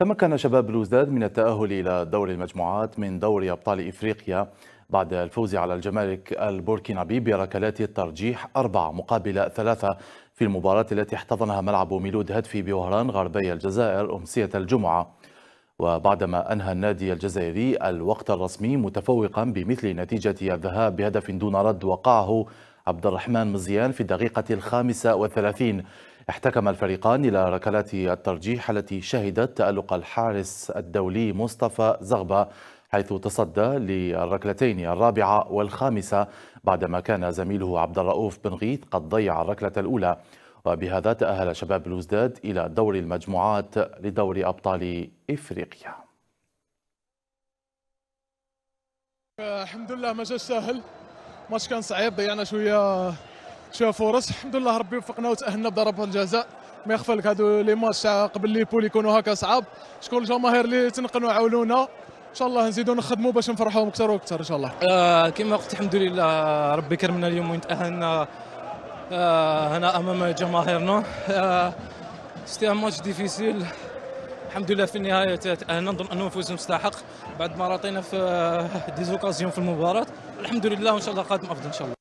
تمكن شباب بلوزداد من التأهل إلى دور المجموعات من دوري أبطال إفريقيا بعد الفوز على الجمارك البوركينابي بركلات الترجيح أربعة مقابل ثلاثة في المباراة التي احتضنها ملعب ميلود هدفي بوهران غربي الجزائر أمسية الجمعة وبعدما أنهى النادي الجزائري الوقت الرسمي متفوقا بمثل نتيجة الذهاب بهدف دون رد وقعه عبد الرحمن مزيان في الدقيقة الخامسة والثلاثين احتكم الفريقان إلى ركلات الترجيح التي شهدت تألق الحارس الدولي مصطفى زغبة حيث تصدى للركلتين الرابعة والخامسة بعدما كان زميله عبد الرؤوف بن غيث قد ضيع الركلة الأولى وبهذا تأهل شباب لوزداد إلى دور المجموعات لدور أبطال إفريقيا الحمد لله ما جاش سهل ماتش كان صعيب ضيعنا شويه شوف فرص الحمد لله ربي وفقنا وتاهلنا بضربات الجزاء ما يخفى لك هادو لي ماتش قبل ليبول يكونوا هكا صعاب شكون الجماهير اللي تنقنوا عاونونا ان شاء الله نزيدوا نخدموا باش نفرحوهم اكثر واكثر ان شاء الله آه كما قلت الحمد لله ربي كرمنا اليوم وين تاهلنا آه هنا امام جماهيرنا آه سيتي ماتش ديفيسيل الحمد لله في النهايه تاهلنا نظن انه فوز مستحق بعد ما راطينا في آه، ديزوكازيون في المباراه الحمد لله وان شاء الله قادم افضل ان شاء الله